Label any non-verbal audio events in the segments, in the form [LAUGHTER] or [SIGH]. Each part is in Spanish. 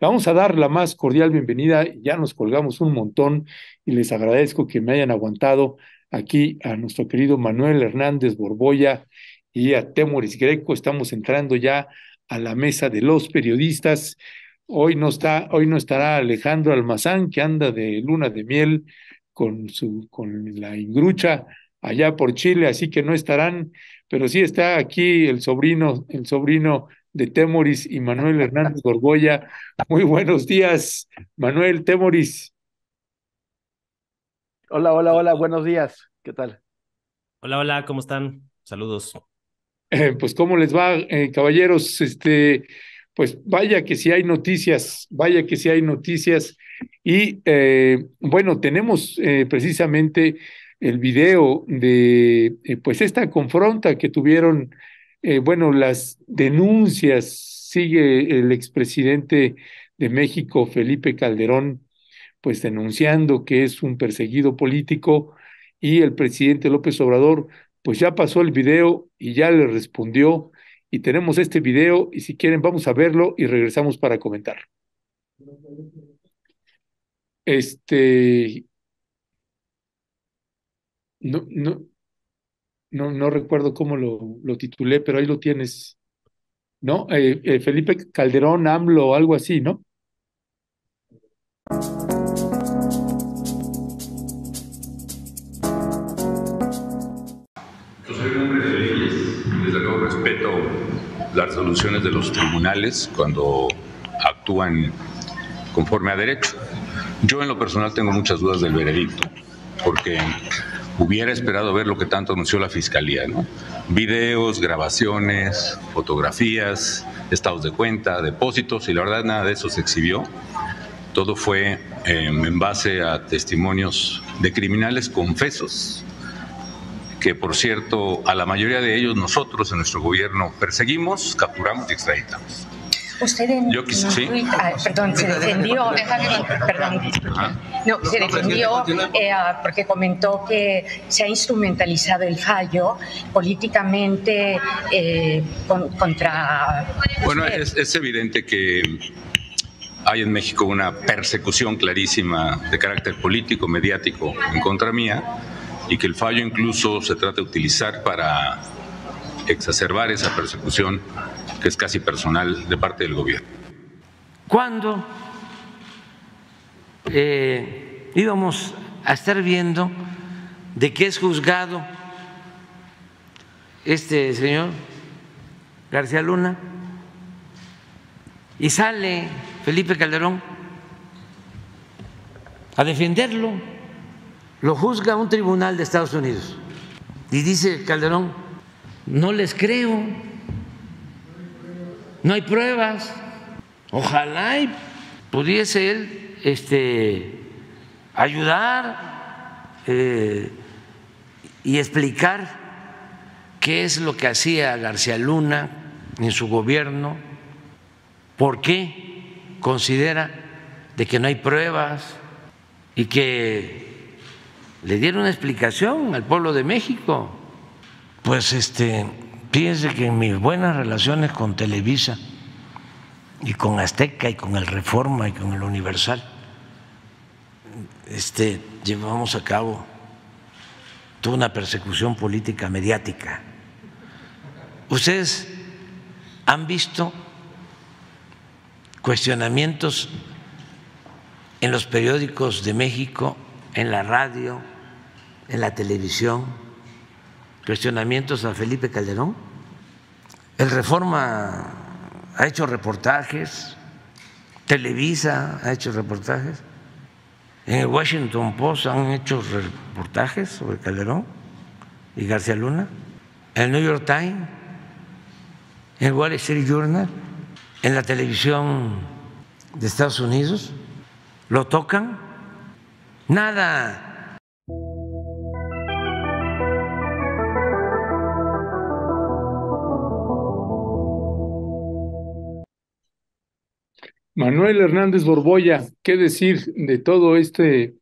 vamos a dar la más cordial bienvenida. Ya nos colgamos un montón y les agradezco que me hayan aguantado aquí a nuestro querido Manuel Hernández Borboya y a Temoris Greco. Estamos entrando ya a la mesa de los periodistas. Hoy no, está, hoy no estará Alejandro Almazán, que anda de luna de miel con, su, con la ingrucha allá por Chile, así que no estarán, pero sí está aquí el sobrino, el sobrino de Temoris y Manuel Hernández Gorgoya. Muy buenos días, Manuel Temoris. Hola, hola, hola, buenos días. ¿Qué tal? Hola, hola, ¿cómo están? Saludos. Eh, pues, ¿cómo les va, eh, caballeros? Este, pues vaya que si hay noticias, vaya que si hay noticias. Y eh, bueno, tenemos precisamente el video de eh, pues esta confronta que tuvieron, eh, bueno, las denuncias, sigue el expresidente de México, Felipe Calderón, pues denunciando que es un perseguido político y el presidente López Obrador, pues ya pasó el video y ya le respondió y tenemos este video y si quieren vamos a verlo y regresamos para comentar. Este, no, no, no, recuerdo cómo lo, titulé, pero ahí lo tienes, ¿no? Eh, eh, Felipe Calderón, AMLO, algo así, ¿no? Yo soy un hombre de leyes y desde luego respeto las resoluciones de los tribunales cuando actúan conforme a derecho. Yo en lo personal tengo muchas dudas del veredicto, porque hubiera esperado ver lo que tanto anunció la fiscalía, ¿no? Videos, grabaciones, fotografías, estados de cuenta, depósitos, y la verdad nada de eso se exhibió. Todo fue em, en base a testimonios de criminales confesos, que por cierto, a la mayoría de ellos nosotros en nuestro gobierno perseguimos, capturamos y extraditamos. Usted en Yo ah, perdón, se defendió, perdón, no, se defendió eh, ah, porque comentó que se ha instrumentalizado el fallo políticamente eh, contra... Bueno, es evidente que hay en México una persecución clarísima de carácter político, mediático en contra mía y que el fallo incluso se trata de utilizar para exacerbar esa persecución que es casi personal de parte del gobierno. Cuando eh, íbamos a estar viendo de que es juzgado este señor García Luna y sale Felipe Calderón a defenderlo, lo juzga un tribunal de Estados Unidos y dice Calderón, no les creo. No hay pruebas. Ojalá pudiese él este, ayudar eh, y explicar qué es lo que hacía García Luna en su gobierno, por qué considera de que no hay pruebas y que le dieron una explicación al pueblo de México pues este, fíjense que en mis buenas relaciones con Televisa y con Azteca y con el Reforma y con el Universal, este, llevamos a cabo toda una persecución política mediática. Ustedes han visto cuestionamientos en los periódicos de México, en la radio, en la televisión cuestionamientos a Felipe Calderón. El Reforma ha hecho reportajes, Televisa ha hecho reportajes, en el Washington Post han hecho reportajes sobre Calderón y García Luna, en el New York Times, en el Wall Street Journal, en la televisión de Estados Unidos, lo tocan, nada Manuel Hernández Borboya, ¿qué decir de todo este,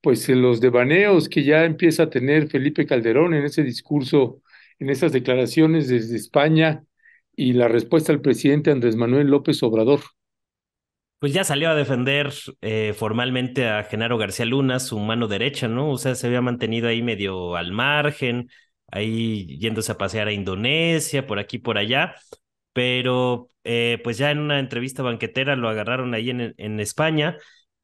pues los devaneos que ya empieza a tener Felipe Calderón en ese discurso, en esas declaraciones desde España y la respuesta al presidente Andrés Manuel López Obrador? Pues ya salió a defender eh, formalmente a Genaro García Luna, su mano derecha, ¿no? O sea, se había mantenido ahí medio al margen, ahí yéndose a pasear a Indonesia, por aquí, por allá pero eh, pues ya en una entrevista banquetera lo agarraron ahí en, España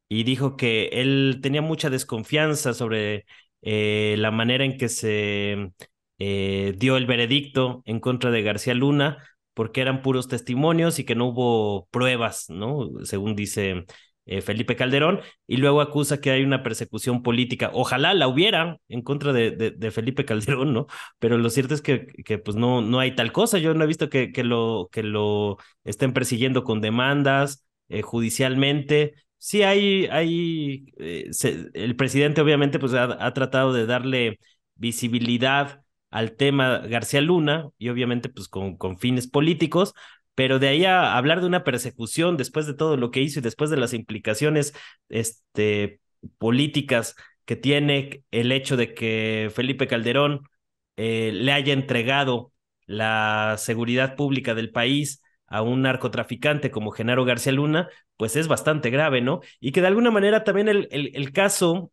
y dijo que él tenía mucha desconfianza sobre eh, la manera en que se eh, dio el veredicto en contra de García Luna, porque eran puros testimonios y que no hubo pruebas, ¿no? Según dice eh, Felipe Calderón, y luego acusa que hay una persecución política. Ojalá la hubiera en contra de, Felipe Calderón, ¿no? Pero lo cierto es que, que, pues no, no hay tal cosa. Yo no he visto que, que, lo, que lo estén persiguiendo con demandas eh, judicialmente. Sí, hay, hay eh, el presidente obviamente pues ha, tratado de darle visibilidad al tema García Luna y obviamente pues con, con fines políticos, pero de ahí a hablar de una persecución después de todo lo que hizo y después de las implicaciones este, políticas que tiene el hecho de que Felipe Calderón eh, le haya entregado la seguridad pública del país a un narcotraficante como Genaro García Luna, pues es bastante grave, ¿no? Y que de alguna manera también el, el, caso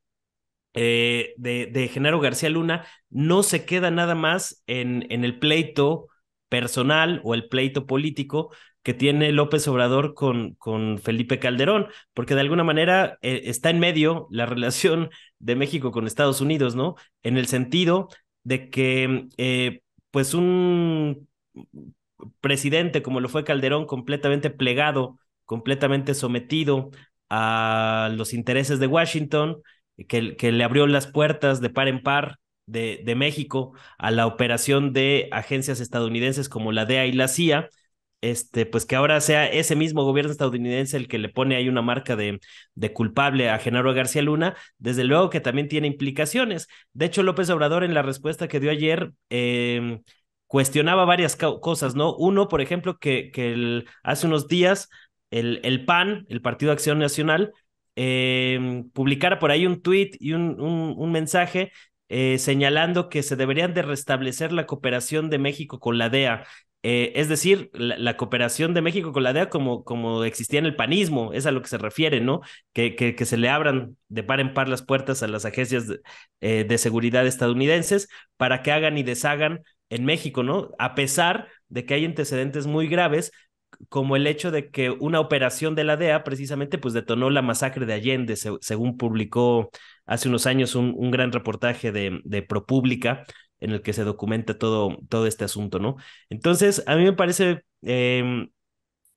eh, de, de, Genaro García Luna no se queda nada más en, en el pleito personal o el pleito político que tiene López Obrador con, con Felipe Calderón, porque de alguna manera eh, está en medio la [LAUGHS] relación de México con Estados Unidos, ¿no? En el sentido de que, eh, pues, un presidente como lo fue Calderón, completamente plegado, completamente sometido a los intereses de Washington, que, que le abrió las puertas de par en par de, México a la operación de agencias estadounidenses como la DEA y la CIA, este, pues que ahora sea ese mismo gobierno estadounidense el que le pone ahí una marca de, de culpable a Genaro García Luna, desde luego que también tiene implicaciones. De hecho, López Obrador en la respuesta que dio ayer... Em, cuestionaba varias cosas, ¿no? Uno, por ejemplo, que, que hace unos días el, el, PAN, el Partido Acción Nacional, em, publicara por ahí un tweet y un, un mensaje eh, señalando que se deberían de restablecer la cooperación de México con la DEA. Eh, es decir, la, cooperación de México con la DEA como, como existía en el panismo, es a lo que se refiere, ¿no? Que, que, se le abran de par en par las puertas a las agencias eh, de, seguridad estadounidenses para que hagan y deshagan en México, ¿no? A pesar de que hay antecedentes muy graves, como el hecho de que una operación de la DEA precisamente pues detonó la masacre de Allende, según publicó hace unos años un, gran reportaje de, de ProPública en el que se documenta todo, todo este asunto, ¿no? Entonces, a mí me parece em,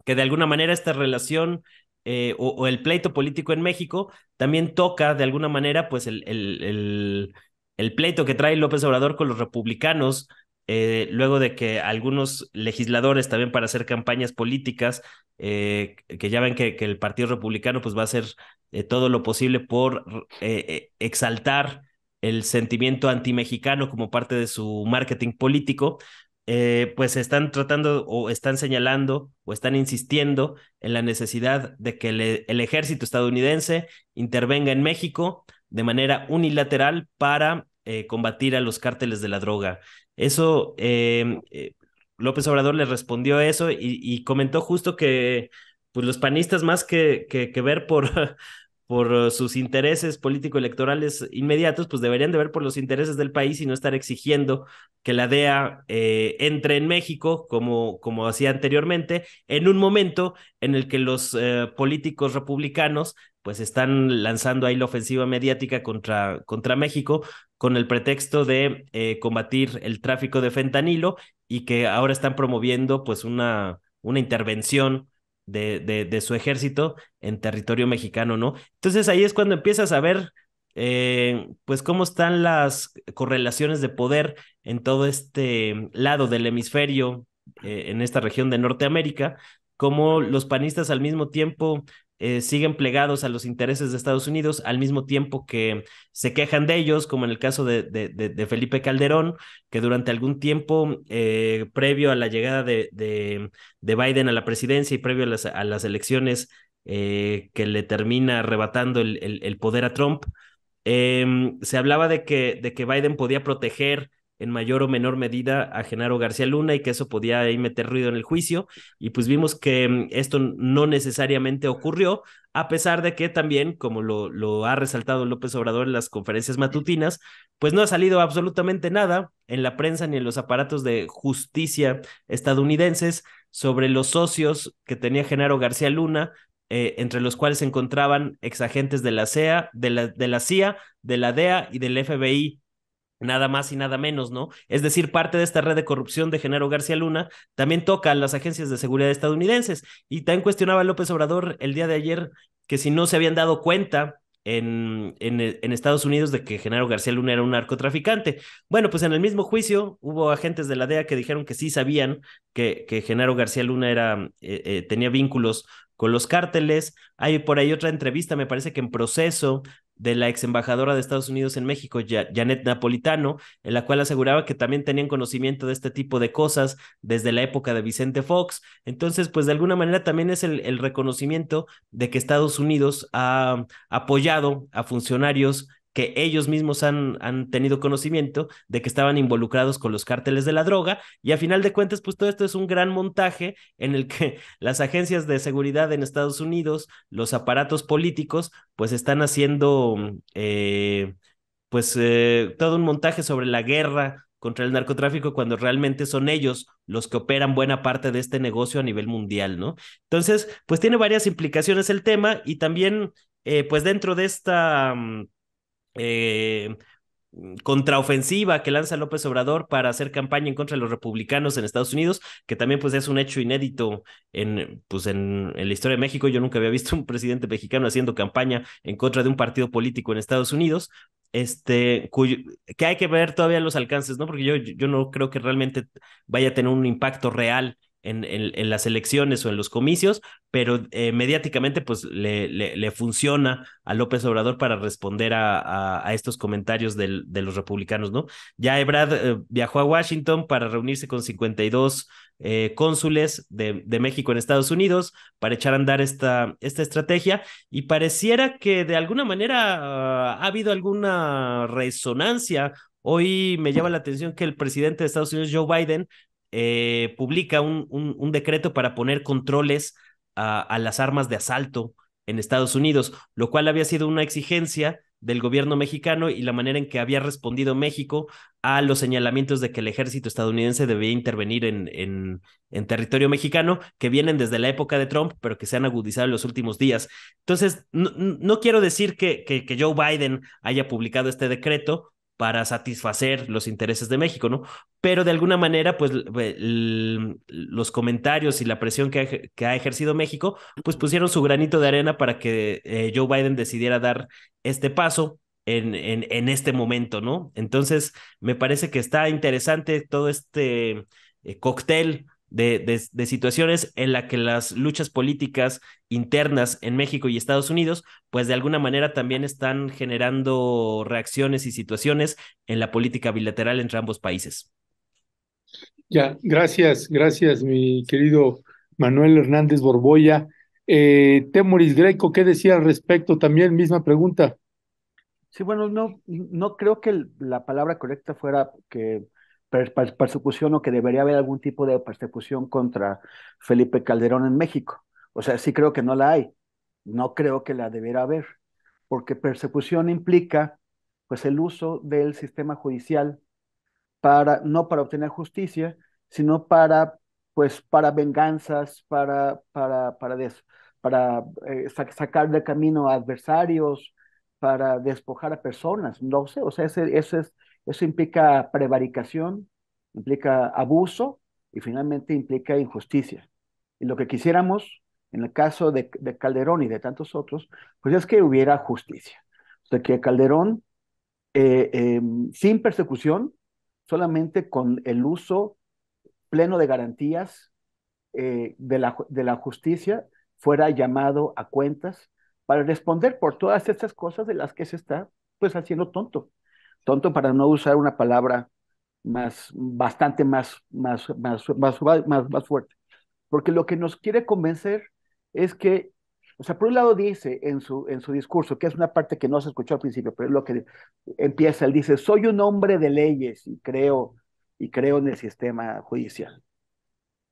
que de alguna manera esta relación eh, o, el pleito político en México también toca de alguna manera pues el, el, el, pleito que trae López Obrador con los republicanos, eh, luego de que algunos legisladores también para hacer campañas políticas, eh, que ya ven que, que, el Partido Republicano pues va a ser eh, todo lo posible por eh, eh, exaltar el sentimiento antimexicano como parte de su marketing político, pues están tratando o están señalando o están insistiendo en la necesidad de que el ejército estadounidense intervenga en México de manera unilateral para combatir a los cárteles de la droga. Eso, em, López Obrador le respondió a eso y, comentó justo que pues los panistas más que, que ver por, [LAUGHS] por eh, sus intereses político-electorales inmediatos, pues deberían de ver por los intereses del país y no estar exigiendo que la DEA eh, entre en México, como, como hacía anteriormente, en un momento en el que los eh, políticos republicanos pues están lanzando ahí la ofensiva mediática contra, contra México con el pretexto de combatir el tráfico de fentanilo y que ahora están promoviendo pues una, una intervención de, su ejército en territorio mexicano, ¿no? Entonces ahí es cuando empiezas a ver, eh, pues, cómo están las correlaciones de poder en todo este lado del hemisferio, eh, en esta región de Norteamérica, cómo los panistas al mismo tiempo eh, siguen plegados a los intereses de Estados Unidos al mismo tiempo que se quejan de ellos, como en el caso de, de, Felipe Calderón, que durante algún tiempo eh, previo a la llegada de, Biden a la presidencia y previo a las, elecciones eh, que le termina arrebatando el, poder a Trump, em, se hablaba de que, de que Biden podía proteger en mayor o menor medida a Genaro García Luna y que eso podía ahí meter ruido en el juicio. Y pues vimos que mm, esto no necesariamente ocurrió, a pesar de que también, como lo, lo ha resaltado López Obrador en las conferencias matutinas, pues no ha salido absolutamente nada en la prensa ni en los aparatos de justicia estadounidenses sobre los socios que tenía Genaro García Luna, eh, entre los cuales se encontraban exagentes de la CEA, de la, de la CIA, de la DEA y del FBI nada más y nada menos, ¿no? Es decir, parte de esta red de corrupción de Genaro García Luna también toca a las agencias de seguridad estadounidenses. Y también cuestionaba López Obrador el día de ayer que si no se habían dado cuenta en, en, eh, Estados Unidos de que Genaro García Luna era un narcotraficante. Bueno, pues en el mismo juicio hubo agentes de la DEA que dijeron que sí sabían que, que Genaro García Luna era, eh, eh, tenía vínculos con los cárteles. Hay por ahí otra entrevista, me parece que en proceso, de la ex embajadora de Estados Unidos en México, Janet Napolitano, en la cual aseguraba que también tenían conocimiento de este tipo de cosas desde la época de Vicente Fox. Entonces, pues de alguna manera también es el, el reconocimiento de que Estados Unidos ha apoyado a funcionarios que ellos mismos han, han tenido conocimiento de que estaban involucrados con los cárteles de la droga y a final de cuentas, pues todo esto es un gran montaje en el que [LAUGHS] las agencias de seguridad en Estados Unidos, los aparatos políticos, pues están haciendo... Mm, eh, pues eh, todo un montaje sobre la guerra contra el narcotráfico cuando realmente son ellos los que operan buena parte de este negocio a nivel mundial, ¿no? Entonces, pues tiene varias implicaciones el tema y también, eh, pues dentro de esta... Mm, eh, contraofensiva que lanza López Obrador para hacer campaña en contra de los republicanos en Estados Unidos, que también pues es un hecho inédito en, pues, la historia de México. Yo nunca había visto un presidente mexicano haciendo campaña en contra de un partido político en Estados Unidos, este, que hay que ver todavía los alcances, ¿no? Porque yo, yo no creo que realmente vaya a tener un impacto real en, las elecciones o en los comicios, pero eh, mediáticamente pues le, le, funciona a López Obrador para responder a, a, estos comentarios del, de los republicanos, ¿no? Ya Ebrad eh, viajó a Washington para reunirse con 52 eh, cónsules de, México en Estados Unidos para echar a andar esta, esta estrategia y pareciera que de alguna manera ah, ha habido alguna resonancia Hoy me llama la atención que el presidente de Estados Unidos, Joe Biden, eh, publica un, un, decreto para poner controles a, las armas de asalto en Estados Unidos, lo cual había sido una exigencia del gobierno mexicano y la manera en que había respondido México a los señalamientos de que el ejército estadounidense debía intervenir en, en, territorio mexicano, que vienen desde la época de Trump, pero que se han agudizado en los últimos días. Entonces, no, quiero decir que, que Joe Biden haya publicado este decreto, para satisfacer los intereses de México, ¿no? Pero de alguna manera, pues los comentarios y la presión que ha, ejercido México, pues pusieron su granito de arena para que eh, Joe Biden decidiera dar este paso en, en, este momento, ¿no? Entonces, me parece que está interesante todo este eh, cóctel de, situaciones en la que las luchas políticas internas en México y Estados Unidos, pues de alguna manera también están generando reacciones y situaciones en la política bilateral entre ambos países. Ya, gracias, gracias, mi querido Manuel Hernández Borboya. Eh, Temoris Greco, ¿qué decía al respecto? También misma pregunta. Sí, bueno, no, no creo que la palabra correcta fuera que persecución o que debería haber algún tipo de persecución contra Felipe Calderón en México. O sea, sí creo que no la hay. No creo que la deberá haber, porque persecución implica pues el uso del sistema judicial para no para obtener justicia, sino para pues para venganzas, para para para para eh, sacar de camino a adversarios, para despojar a personas, no sé, o sea, ese, ese es eso implica prevaricación, implica abuso y finalmente implica injusticia. Y lo que quisiéramos, en el caso de, Calderón y de tantos otros, pues es que hubiera justicia. O sea, que Calderón, eh, em, sin persecución, solamente con el uso pleno de garantías eh, de, la, de la justicia, fuera llamado a cuentas para responder por todas estas cosas de las que se está pues haciendo tonto tonto para no usar una palabra más, bastante más, más, más, más, más, fuerte. Porque lo que nos quiere convencer es que, o sea, por un lado dice en su, en su discurso, que es una parte que no se escuchó al principio, pero es lo que empieza, él dice, soy un hombre de leyes y creo, y creo en el sistema judicial.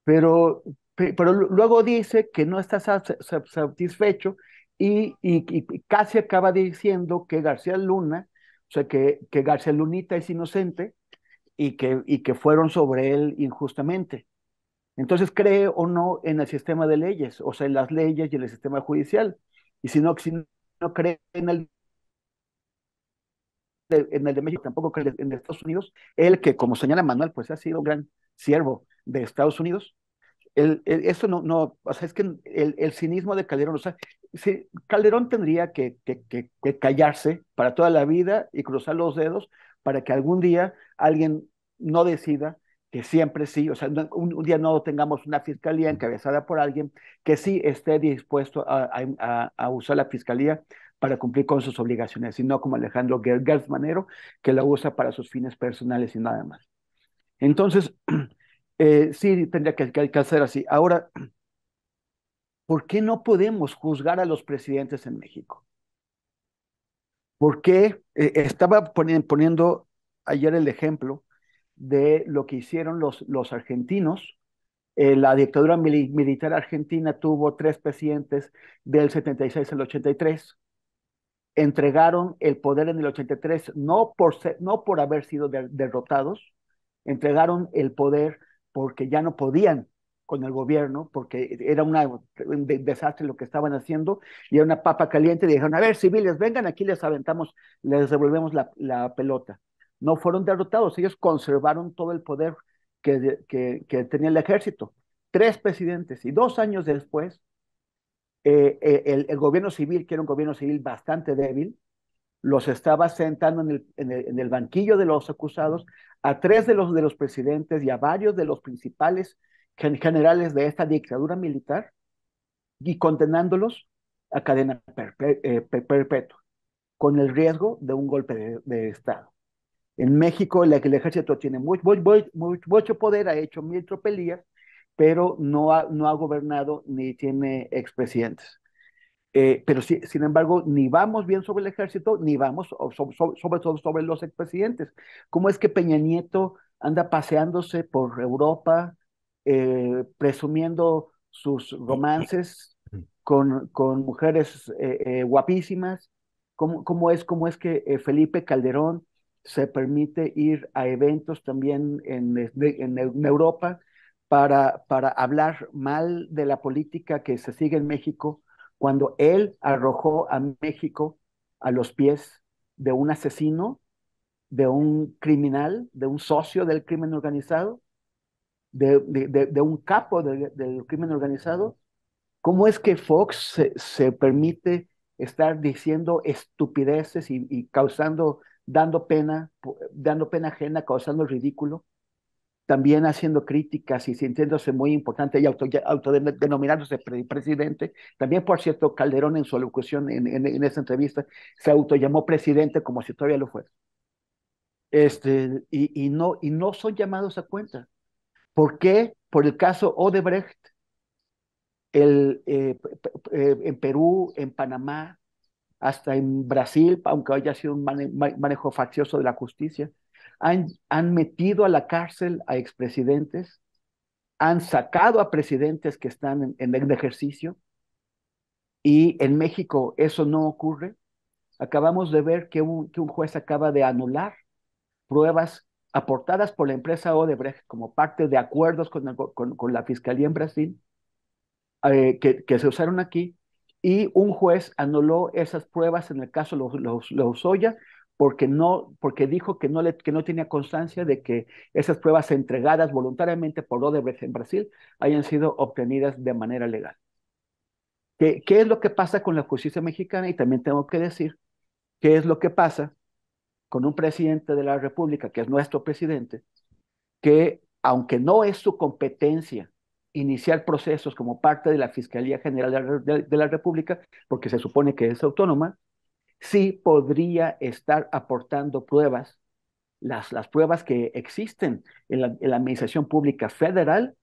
Pero, pero luego dice que no está satisfecho y, y casi acaba diciendo que García Luna o sea, que, que Lunita es inocente y que, y que fueron sobre él injustamente. Entonces cree o no en el sistema de leyes, o sea, en las leyes y en el sistema judicial. Y si no, si no cree en el, en el de México, tampoco cree en Estados Unidos, él que, como señala Manuel, pues ha sido un gran siervo de Estados Unidos, el, eso no, no, o sea, es que el, cinismo de Calderón, o sea, si Calderón tendría que, callarse para toda la vida y cruzar los dedos para que algún día alguien no decida que siempre sí, o sea, un, día no tengamos una fiscalía encabezada por alguien que sí esté dispuesto a, usar la fiscalía para cumplir con sus obligaciones, sino como Alejandro Gertz Manero, que la usa para sus fines personales y nada más. Entonces, [CLEARS THROAT] Eh, sí, tendría que, hacer así. Ahora, ¿por qué no podemos juzgar a los presidentes en México? Porque eh, estaba poniendo, ayer el ejemplo de lo que hicieron los, argentinos. Eh, la dictadura militar argentina tuvo tres presidentes del 76 al 83. Entregaron el poder en el 83 no por, no por haber sido derrotados, entregaron el poder porque ya no podían con el gobierno, porque era un desastre lo que estaban haciendo, y era una papa caliente, y dijeron, a ver, civiles, vengan aquí, les aventamos, les devolvemos la, pelota. No fueron derrotados, ellos conservaron todo el poder que, tenía el ejército. Tres presidentes, y dos años después, eh, eh, el, gobierno civil, que era un gobierno civil bastante débil, los estaba sentando en el, en el, banquillo de los acusados a tres de los, de los presidentes y a varios de los principales generales de esta dictadura militar y condenándolos a cadena eh, perpetua, con el riesgo de un golpe de, Estado. En México el, el ejército tiene muy, mucho poder, ha hecho mil tropelías, pero no ha, no ha gobernado ni tiene expresidentes. Eh, pero sin embargo, ni vamos bien sobre el ejército, ni vamos sobre, todo sobre, los expresidentes. ¿Cómo es que Peña Nieto anda paseándose por Europa, eh, presumiendo sus romances con, con mujeres eh, guapísimas? ¿Cómo, es, ¿Cómo es que Felipe Calderón se permite ir a eventos también en, en, en Europa para, para hablar mal de la política que se sigue en México? cuando él arrojó a México a los pies de un asesino, de un criminal, de un socio del crimen organizado, de, un capo del crimen organizado, ¿cómo es que Fox se, permite estar diciendo estupideces y, y, causando, dando pena, dando pena ajena, causando ridículo? también haciendo críticas y sintiéndose muy importante y autodenominándose presidente. También, por cierto, Calderón en su locución en, en, esa entrevista se autollamó presidente como si todavía lo fuera. Este, y, y, no, y no son llamados a cuenta. ¿Por qué? Por el caso Odebrecht, el, eh, eh, en Perú, en Panamá, hasta en Brasil, aunque haya sido un manejo faccioso de la justicia han, metido a la cárcel a expresidentes, han sacado a presidentes que están en, en ejercicio, y en México eso no ocurre. Acabamos de ver que un, que un juez acaba de anular pruebas aportadas por la empresa Odebrecht como parte de acuerdos con, con, la Fiscalía en Brasil, eh, que, que, se usaron aquí, y un juez anuló esas pruebas en el caso los, los, los porque no, porque dijo que no, le, que no tenía constancia de que esas pruebas entregadas voluntariamente por Odebrecht en Brasil hayan sido obtenidas de manera legal. ¿Qué, ¿Qué, es lo que pasa con la justicia mexicana? Y también tengo que decir, ¿qué es lo que pasa con un presidente de la República, que es nuestro presidente, que aunque no es su competencia iniciar procesos como parte de la Fiscalía General de la República, porque se supone que es autónoma, sí podría estar aportando pruebas, las, las pruebas que existen en la, Administración Pública Federal,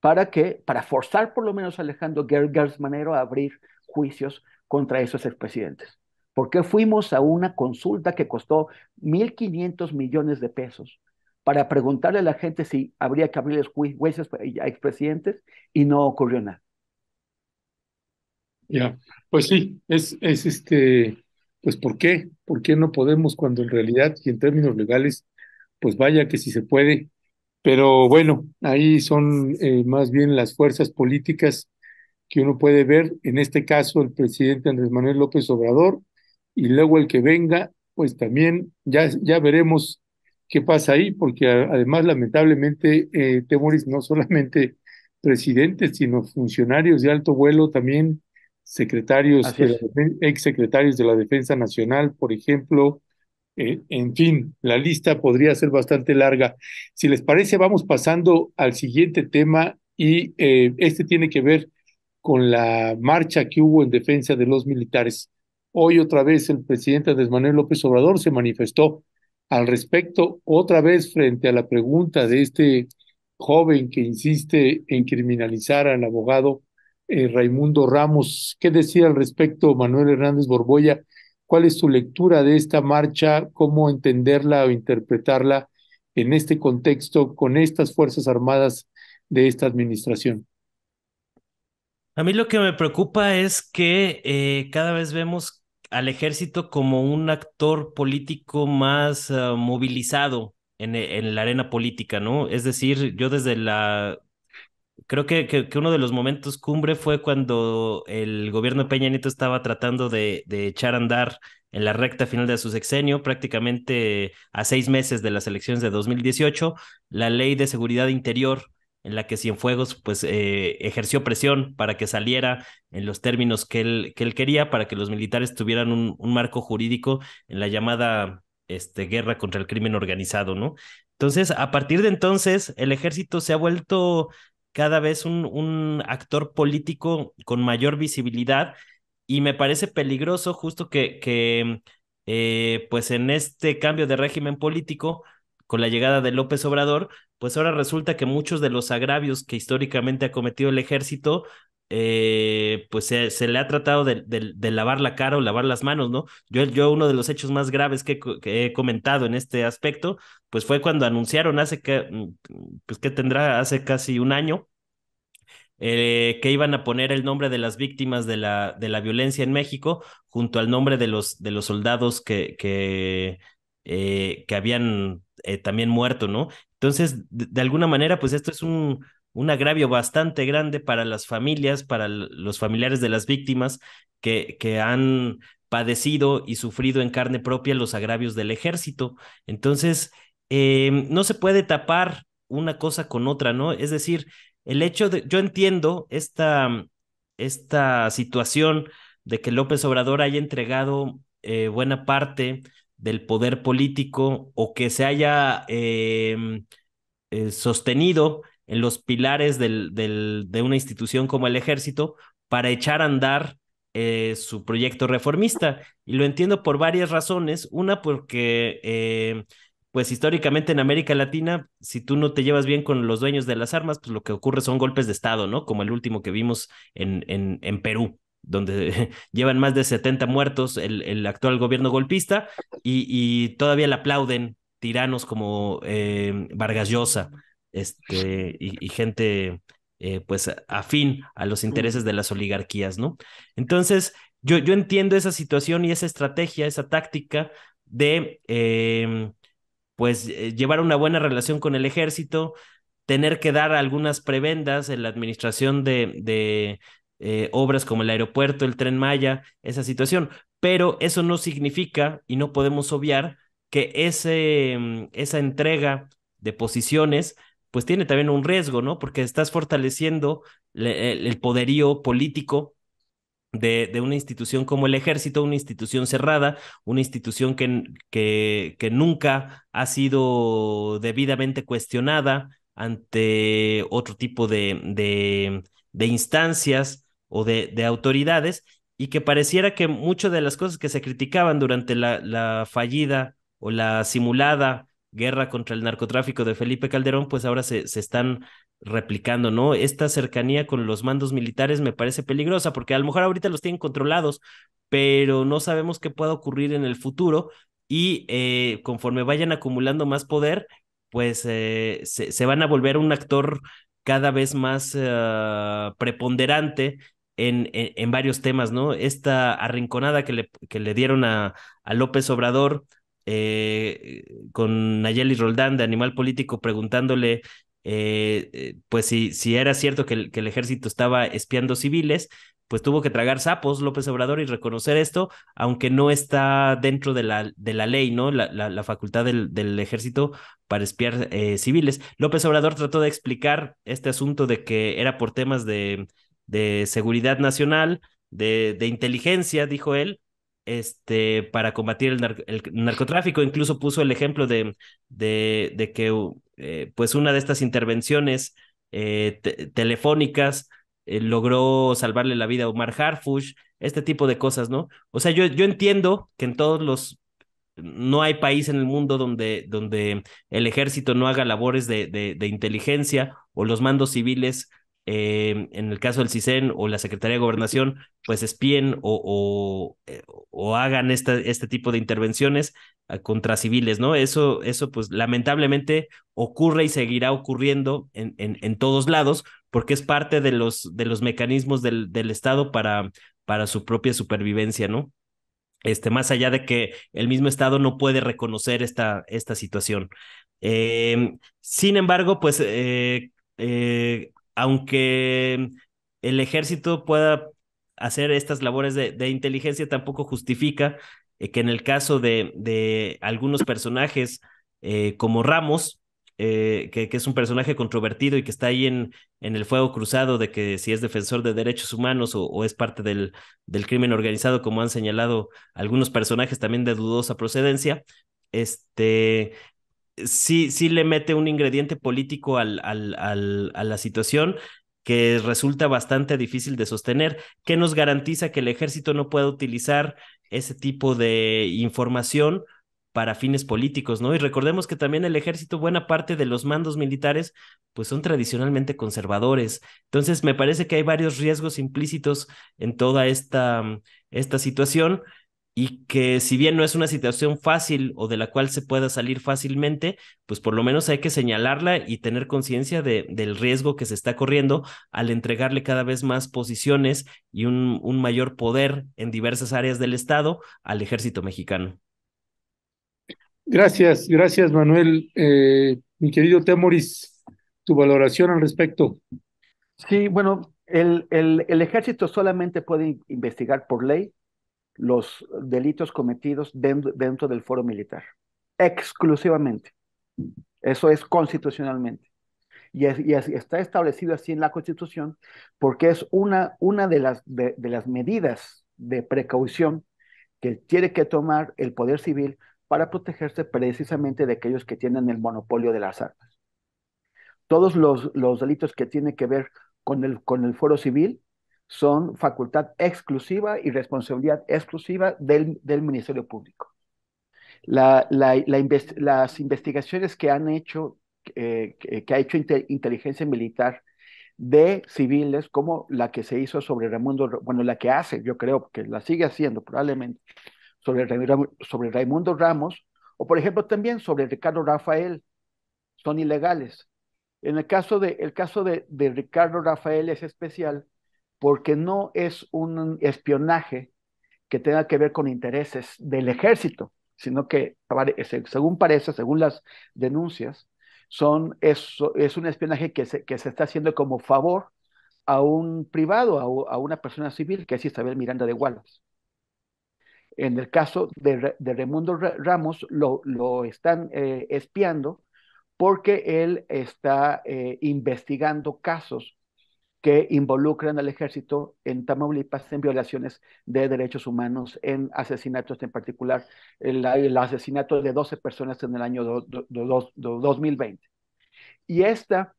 para, que, para forzar por lo menos a Alejandro Gergers Manero a abrir juicios contra esos expresidentes. Porque fuimos a una consulta que costó 1.500 millones de pesos para preguntarle a la gente si habría que abrirles juicios a expresidentes y no ocurrió nada. Ya, pues sí, es, es este, pues ¿por qué? ¿Por qué no podemos cuando en realidad y en términos legales, pues vaya que sí se puede? Pero bueno, ahí son eh, más bien las fuerzas políticas que uno puede ver, en este caso el presidente Andrés Manuel López Obrador, y luego el que venga, pues también ya, ya veremos qué pasa ahí, porque además lamentablemente eh, Temoris no solamente presidentes, sino funcionarios de alto vuelo también secretarios, eh, ex secretarios de la Defensa Nacional, por ejemplo. Eh, en fin, la lista podría ser bastante larga. Si les parece, vamos pasando al siguiente tema y eh, este tiene que ver con la marcha que hubo en defensa de los militares. Hoy otra vez el presidente Andrés Manuel López Obrador se manifestó al respecto, otra vez frente a la pregunta de este joven que insiste en criminalizar al abogado eh, Raimundo Ramos. ¿Qué decía al respecto Manuel Hernández Borboya? ¿Cuál es su lectura de esta marcha? ¿Cómo entenderla o interpretarla en este contexto con estas Fuerzas Armadas de esta administración? A mí lo que me preocupa es que eh, cada vez vemos al ejército como un actor político más ah, movilizado en, en, la arena política, ¿no? Es decir, yo desde la creo que, que, uno de los momentos cumbre fue cuando el gobierno de Peña Nieto estaba tratando de, de echar a andar en la recta final de su sexenio, prácticamente a seis meses de las elecciones de 2018, la ley de seguridad interior en la que Cienfuegos pues eh, ejerció presión para que saliera en los términos que él, que él quería, para que los militares tuvieran un, marco jurídico en la llamada este, guerra contra el crimen organizado, ¿no? Entonces, a partir de entonces, el ejército se ha vuelto cada vez un, un actor político con mayor visibilidad y me parece peligroso justo que, que eh, pues en este cambio de régimen político, con la llegada de López Obrador, pues ahora resulta que muchos de los agravios que históricamente ha cometido el ejército, eh, pues se, le ha tratado de, lavar la cara o lavar las manos, ¿no? Yo, yo uno de los hechos más graves que, he comentado en este aspecto, pues fue cuando anunciaron hace que, mm, pues que tendrá hace casi un año, eh, que iban a poner el nombre de las víctimas de la, de la violencia en México junto al nombre de los, de los soldados que, que, eh, habían también muerto, ¿no? Entonces, de, alguna manera, pues esto es un, un agravio bastante grande para las familias, para los familiares de las víctimas que, que han padecido y sufrido en carne propia los agravios del ejército. Entonces, em, no se puede tapar una cosa con otra, ¿no? Es decir, el hecho de, yo entiendo esta, esta situación de que López Obrador haya entregado eh, buena parte del poder político o que se haya em, eh, sostenido en los pilares del, de una institución como el ejército para echar a andar eh, su proyecto reformista. Y lo entiendo por varias razones. Una, porque, eh, pues históricamente en América Latina, si tú no te llevas bien con los dueños de las armas, pues lo que ocurre son golpes de Estado, ¿no? Como el último que vimos en, en, en Perú donde [LAUGHS] llevan más de 70 muertos el, actual gobierno golpista y, todavía le aplauden tiranos como eh, Vargas Llosa, este, y, gente eh, pues afín a los intereses de las oligarquías, ¿no? Entonces, yo, yo entiendo esa situación y esa estrategia, esa táctica de, em, pues, eh, llevar una buena relación con el ejército, tener que dar algunas prebendas en la administración de, de eh, obras como el aeropuerto, el tren Maya, esa situación, pero eso no significa y no podemos obviar que ese, em, esa entrega de posiciones pues tiene también un riesgo, ¿no? Porque estás fortaleciendo el, poderío político de, de, una institución como el ejército, una institución cerrada, una institución que, que, que nunca ha sido debidamente cuestionada ante otro tipo de, de, instancias o de, autoridades y que pareciera que muchas de las cosas que se criticaban durante la, fallida o la simulada guerra contra el narcotráfico de Felipe Calderón, pues ahora se, están replicando, ¿no? Esta cercanía con los mandos militares me parece peligrosa, porque a lo mejor ahorita los tienen controlados, pero no sabemos qué pueda ocurrir en el futuro y eh, conforme vayan acumulando más poder, pues eh, se, van a volver un actor cada vez más ah, preponderante en, en, varios temas, ¿no? Esta arrinconada que le, que le dieron a, a López Obrador eh, con Nayeli Roldán de Animal Político preguntándole eh, eh, pues si, si, era cierto que el, que el ejército estaba espiando civiles, pues tuvo que tragar sapos López Obrador y reconocer esto, aunque no está dentro de la, de la ley, ¿no? La, la, facultad del, ejército para espiar civiles. López Obrador trató de explicar este asunto de que era por temas de, de seguridad nacional, de, de inteligencia, dijo él, este, para combatir el, narcotráfico. Incluso puso el ejemplo de, de, que eh, pues una de estas intervenciones eh, telefónicas eh, logró salvarle la vida a Omar Harfush, este tipo de cosas, ¿no? O sea, yo, yo entiendo que en todos los... No hay país en el mundo donde, donde el ejército no haga labores de inteligencia o los mandos civiles Em, en el caso del CISEN o la Secretaría de Gobernación, pues espíen o, o, eh, hagan esta, este tipo de intervenciones ah, contra civiles, ¿no? Eso, eso pues lamentablemente ocurre y seguirá ocurriendo en, en, todos lados porque es parte de los, de los mecanismos del, del Estado para, para su propia supervivencia, ¿no? Este, más allá de que el mismo Estado no puede reconocer esta, esta situación. Em, sin embargo, pues eh, eh, aunque el ejército pueda hacer estas labores de, inteligencia, tampoco justifica eh, que en el caso de, algunos personajes eh, como Ramos, eh, que, es un personaje controvertido y que está ahí en, el fuego cruzado de que si es defensor de derechos humanos o, es parte del, crimen organizado, como han señalado algunos personajes también de dudosa procedencia, este, sí, sí le mete un ingrediente político al, a la situación que resulta bastante difícil de sostener. ¿Qué nos garantiza que el ejército no pueda utilizar ese tipo de información para fines políticos, ¿no? Y recordemos que también el ejército, buena parte de los mandos militares, pues son tradicionalmente conservadores. Entonces, me parece que hay varios riesgos implícitos en toda esta, esta situación y que si bien no es una situación fácil o de la cual se pueda salir fácilmente, pues por lo menos hay que señalarla y tener conciencia de, del riesgo que se está corriendo al entregarle cada vez más posiciones y un, un mayor poder en diversas áreas del Estado al ejército mexicano. Gracias, gracias Manuel. Eh, mi querido Temoris, tu valoración al respecto. Sí, bueno, el, el, el ejército solamente puede investigar por ley los delitos cometidos dentro, del foro militar, exclusivamente. Eso es constitucionalmente. Y, está establecido así en la Constitución porque es una, de, las, medidas de precaución que tiene que tomar el Poder Civil para protegerse precisamente de aquellos que tienen el monopolio de las armas. Todos los, los delitos que tienen que ver con el, con el foro civil son facultad exclusiva y responsabilidad exclusiva del, Ministerio Público. las investigaciones que han hecho, eh, que, ha hecho inteligencia militar de civiles, como la que se hizo sobre Raimundo, bueno, la que hace, yo creo que la sigue haciendo probablemente, sobre, sobre Raimundo Ramos, o por ejemplo también sobre Ricardo Rafael, son ilegales. En el caso de, el caso de, de Ricardo Rafael es especial porque no es un espionaje que tenga que ver con intereses del ejército, sino que, según parece, según las denuncias, es, un espionaje que se, está haciendo como favor a un privado, a, una persona civil, que es Isabel Miranda de Wallace. En el caso de, de Raimundo Ramos, lo, están eh, espiando porque él está eh, investigando casos que involucran al ejército en Tamaulipas en violaciones de derechos humanos, en asesinatos, en particular el, asesinato de 12 personas en el año 2020. Y esta,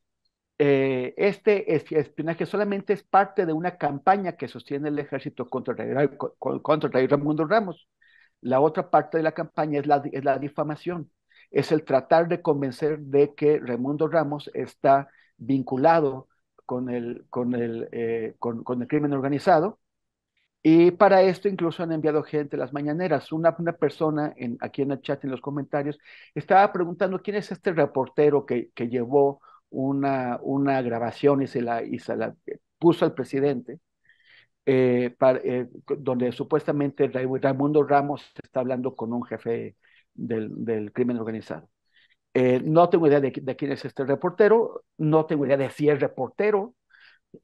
eh, este espionaje solamente es parte de una campaña que sostiene el ejército contra, contra Raimundo Ramos. La otra parte de la campaña es la, es la difamación, es el tratar de convencer de que Raimundo Ramos está vinculado con el, con el, eh, con, el crimen organizado. Y para esto incluso han enviado gente las mañaneras. Una, una persona en, aquí en el chat, en los comentarios, estaba preguntando quién es este reportero que, que llevó una, una grabación y se la, y puso al presidente, eh, eh, donde supuestamente Raimundo Ramos está hablando con un jefe del, del crimen organizado. Eh, no tengo idea de, quién es este reportero, no tengo idea de si es reportero,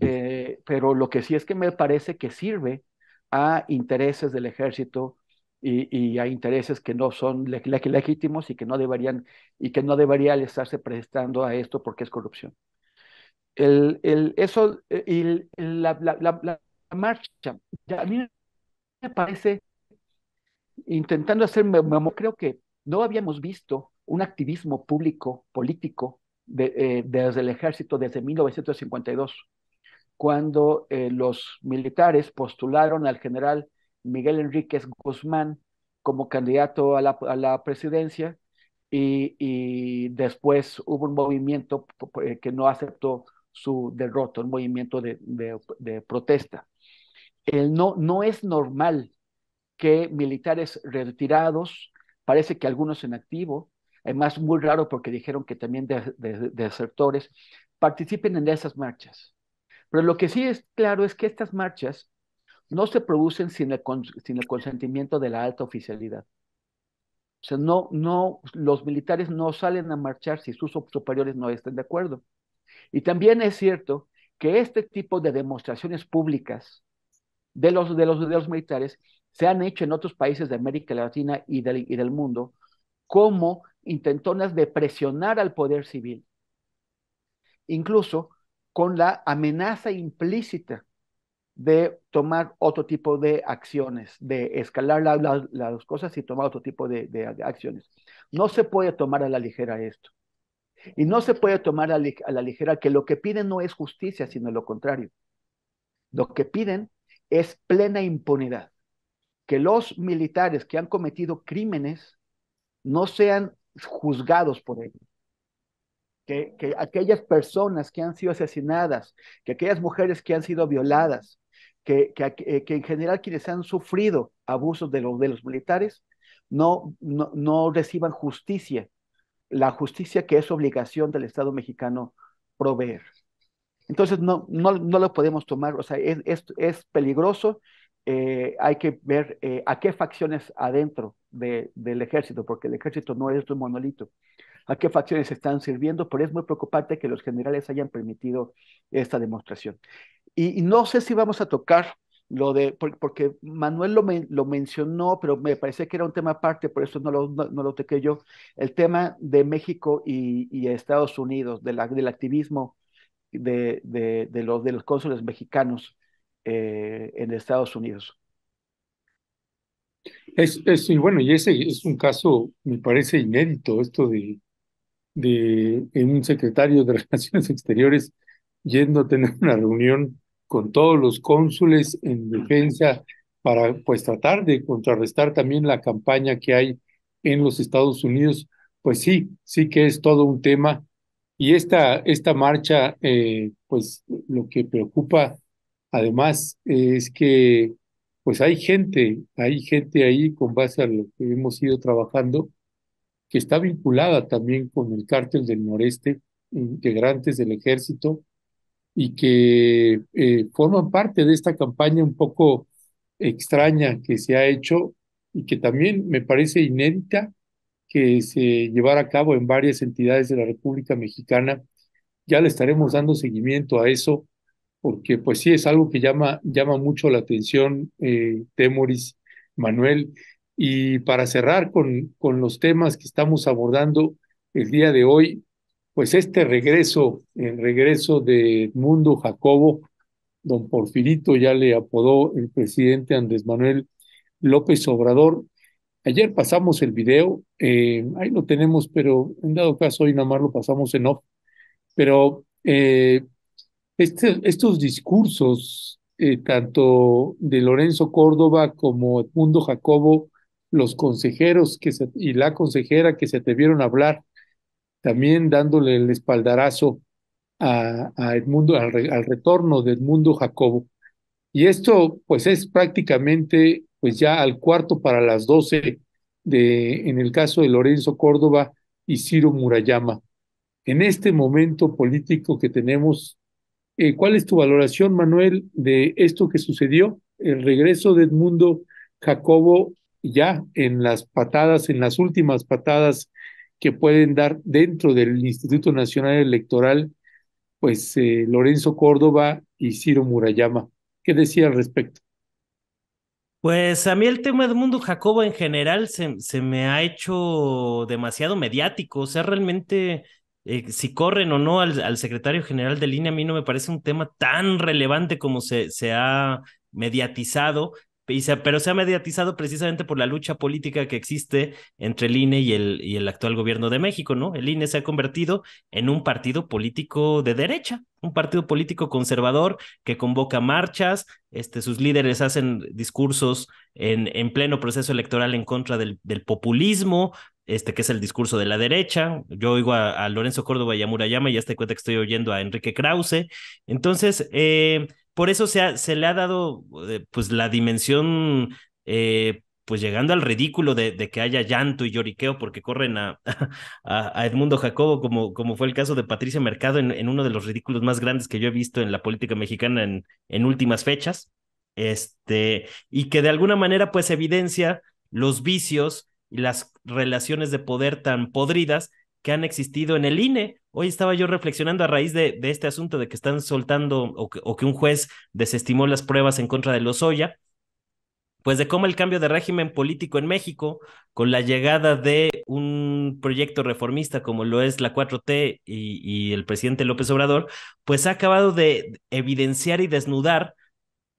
eh, pero lo que sí es que me parece que sirve a intereses del ejército y, a intereses que no son legítimos y que no deberían y que no deberían estarse prestando a esto porque es corrupción. El, el eso eh, y la, marcha, a mí me parece, intentando hacer, creo que no habíamos visto un activismo público, político, eh, desde el ejército desde 1952, cuando eh, los militares postularon al general Miguel Enríquez Guzmán como candidato a la, presidencia y, después hubo un movimiento eh, que no aceptó su derrota, un movimiento de, protesta. El no, no es normal que militares retirados, parece que algunos en activo, además eh, muy raro porque dijeron que también de, desertores, participen en esas marchas. Pero lo que sí es claro es que estas marchas no se producen sin el, sin el consentimiento de la alta oficialidad. O sea, no, no, los militares no salen a marchar si sus superiores no estén de acuerdo. Y también es cierto que este tipo de demostraciones públicas de los, de los, de militares se han hecho en otros países de América Latina y del, y del mundo como intentonas de presionar al poder civil, incluso con la amenaza implícita de tomar otro tipo de acciones, de escalar las cosas y tomar otro tipo de, acciones. No se puede tomar a la ligera esto. Y no se puede tomar a la ligera que lo que piden no es justicia, sino lo contrario. Lo que piden es plena impunidad. Que los militares que han cometido crímenes no sean juzgados por ello. Que, aquellas personas que han sido asesinadas, que aquellas mujeres que han sido violadas, que, que, eh, en general quienes han sufrido abusos de, los, de los militares, no, no, reciban justicia, la justicia que es obligación del Estado mexicano proveer. Entonces no, no, no lo podemos tomar, o sea, es, es, es peligroso eh, hay que ver eh, a qué facciones adentro de, del ejército, porque el ejército no es un monolito, a qué facciones están sirviendo, pero es muy preocupante que los generales hayan permitido esta demostración. Y, no sé si vamos a tocar lo de, porque Manuel lo, mencionó, pero me parece que era un tema aparte, por eso no lo, no, toqué yo, el tema de México y, Estados Unidos, del activismo de, de, los, de los cónsules mexicanos eh, en Estados Unidos. Es, es, y bueno, y ese es un caso, me parece inédito, esto de, de un secretario de [LAUGHS] Relaciones Exteriores yendo a tener una reunión con todos los cónsules en defensa para pues tratar de contrarrestar también la campaña que hay en los Estados Unidos, pues sí, sí que es todo un tema. Y esta, esta marcha, eh, pues lo que preocupa Además, es que pues hay gente, hay gente ahí con base a lo que hemos ido trabajando, que está vinculada también con el cártel del noreste, integrantes del ejército, y que eh, forman parte de esta campaña un poco extraña que se ha hecho y que también me parece inédita que se llevara a cabo en varias entidades de la República Mexicana. Ya le estaremos dando seguimiento a eso porque pues sí, es algo que llama, llama mucho la atención, eh, Temoris, Manuel. Y para cerrar con, con los temas que estamos abordando el día de hoy, pues este regreso, el regreso de Edmundo Jacobo, don Porfirito ya le apodó el presidente Andrés Manuel López Obrador. Ayer pasamos el video, eh, ahí lo tenemos, pero en dado caso hoy nada más lo pasamos en off. Pero eh, este, estos discursos, eh, tanto de Lorenzo Córdoba como Edmundo Jacobo, los consejeros que y la consejera que se atrevieron a hablar, también dándole el espaldarazo a, Edmundo, al, retorno de Edmundo Jacobo. Y esto, pues, es prácticamente, pues, ya al cuarto para las doce de, en el caso de Lorenzo Córdoba y Ciro Murayama. En este momento político que tenemos, eh, ¿Cuál es tu valoración, Manuel, de esto que sucedió? El regreso de Edmundo Jacobo ya en las patadas, en las últimas patadas que pueden dar dentro del Instituto Nacional Electoral, pues eh, Lorenzo Córdoba y Ciro Murayama. ¿Qué decía al respecto? Pues a mí el tema de Edmundo Jacobo en general se, se me ha hecho demasiado mediático, o sea, realmente eh, si corren o no al, secretario general de línea, a mí no me parece un tema tan relevante como se, se ha mediatizado pero se ha mediatizado precisamente por la lucha política que existe entre el INE y el, y el actual gobierno de México, ¿no? El INE se ha convertido en un partido político de derecha, un partido político conservador que convoca marchas, este, sus líderes hacen discursos en, en pleno proceso electoral en contra del, del populismo, este que es el discurso de la derecha. Yo oigo a, Lorenzo Córdoba y a Murayama y ya te cuenta que estoy oyendo a Enrique Krause. Entonces, eh, por eso se, le ha dado eh, pues la dimensión eh, pues llegando al ridículo de, que haya llanto y lloriqueo porque corren [LAUGHS] a, Edmundo Jacobo, como, como fue el caso de Patricia Mercado en, uno de los ridículos más grandes que yo he visto en la política mexicana en, en últimas fechas, este, y que de alguna manera pues evidencia los vicios y las relaciones de poder tan podridas que han existido en el INE. Hoy estaba yo reflexionando a raíz de, este asunto de que están soltando o que, un juez desestimó las pruebas en contra de Lozoya, pues de cómo el cambio de régimen político en México, con la llegada de un proyecto reformista como lo es la 4T y, y el presidente López Obrador, pues ha acabado de evidenciar y desnudar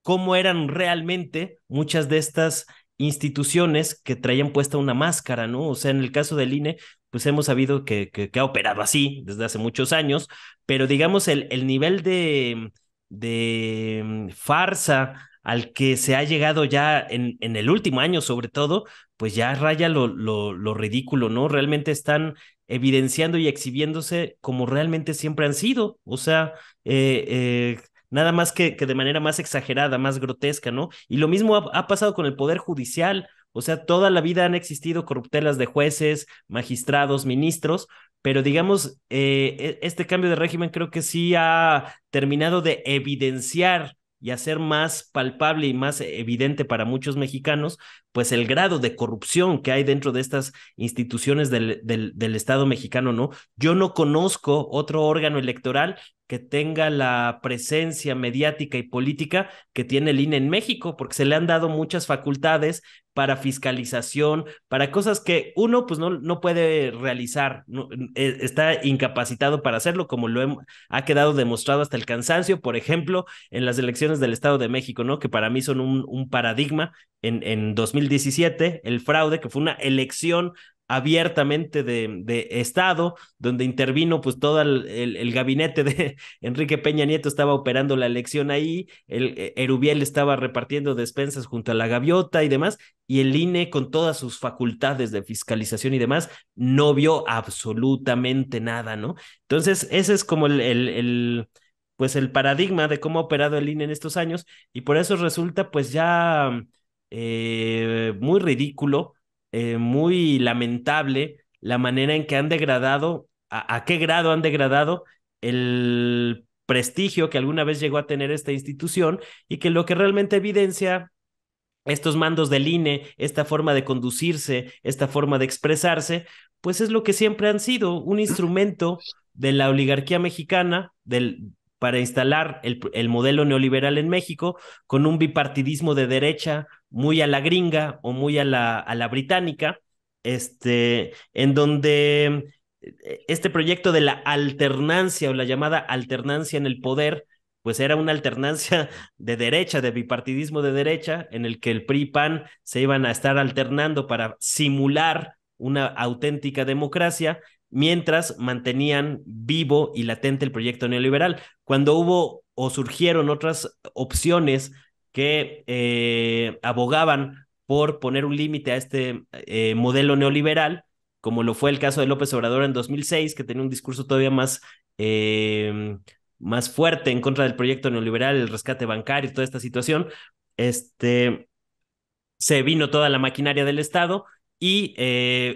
cómo eran realmente muchas de estas instituciones que traían puesta una máscara, ¿no? O sea, en el caso del INE, pues hemos sabido que, que, ha operado así desde hace muchos años, pero digamos el, el nivel de, farsa al que se ha llegado ya en, en, el último año, sobre todo, pues ya raya lo, lo, ridículo, ¿no? Realmente están evidenciando y exhibiéndose como realmente siempre han sido, o sea, eh, eh, nada más que, que, de manera más exagerada, más grotesca, ¿no? Y lo mismo ha, ha pasado con el Poder Judicial, o sea, toda la vida han existido corruptelas de jueces, magistrados, ministros, pero digamos, eh, e, este cambio de régimen creo que sí ha terminado de evidenciar y hacer más palpable y más evidente para muchos mexicanos, pues el grado de corrupción que hay dentro de estas instituciones del, del Estado mexicano, ¿no? Yo no conozco otro órgano electoral que tenga la presencia mediática y política que tiene el INE en México, porque se le han dado muchas facultades, para fiscalización, para cosas que uno pues no, no puede realizar, eh, está incapacitado para hacerlo, como lo ha quedado demostrado hasta el cansancio, por ejemplo, en las elecciones del Estado de México, ¿no? Que para mí son un, paradigma. En, en 2017, el fraude, que fue una elección abiertamente de, Estado, donde intervino pues todo el, gabinete de [LAUGHS] Enrique Peña Nieto estaba operando la elección ahí, el, e, Erubiel estaba repartiendo despensas junto a la gaviota y demás, y el INE con todas sus facultades de fiscalización y demás no vio absolutamente nada, ¿no? Entonces, ese es como el, pues el paradigma de cómo ha operado el INE en estos años y por eso resulta pues ya eh, muy ridículo eh, muy lamentable la manera en que han degradado, a, qué grado han degradado el prestigio que alguna vez llegó a tener esta institución y que lo que realmente evidencia estos mandos del INE, esta forma de conducirse, esta forma de expresarse, pues es lo que siempre han sido, un instrumento de la oligarquía mexicana del, para instalar el modelo neoliberal en México con un bipartidismo de derecha, muy a la gringa o muy a la, a la británica, este, en donde eh, este proyecto de la alternancia o la llamada alternancia en el poder, pues era una alternancia [LAUGHS] de derecha, de bipartidismo de derecha, en el que el PRI PAN se iban a estar alternando para simular una auténtica democracia, mientras mantenían vivo y latente el proyecto neoliberal. Cuando hubo o surgieron otras opciones que eh, abogaban por poner un límite a este eh, modelo neoliberal, como lo fue el caso de López Obrador en 2006, que tenía un discurso todavía más, eh, más fuerte en contra del proyecto neoliberal, el rescate bancario, y toda esta situación. Este, se vino toda la maquinaria del Estado y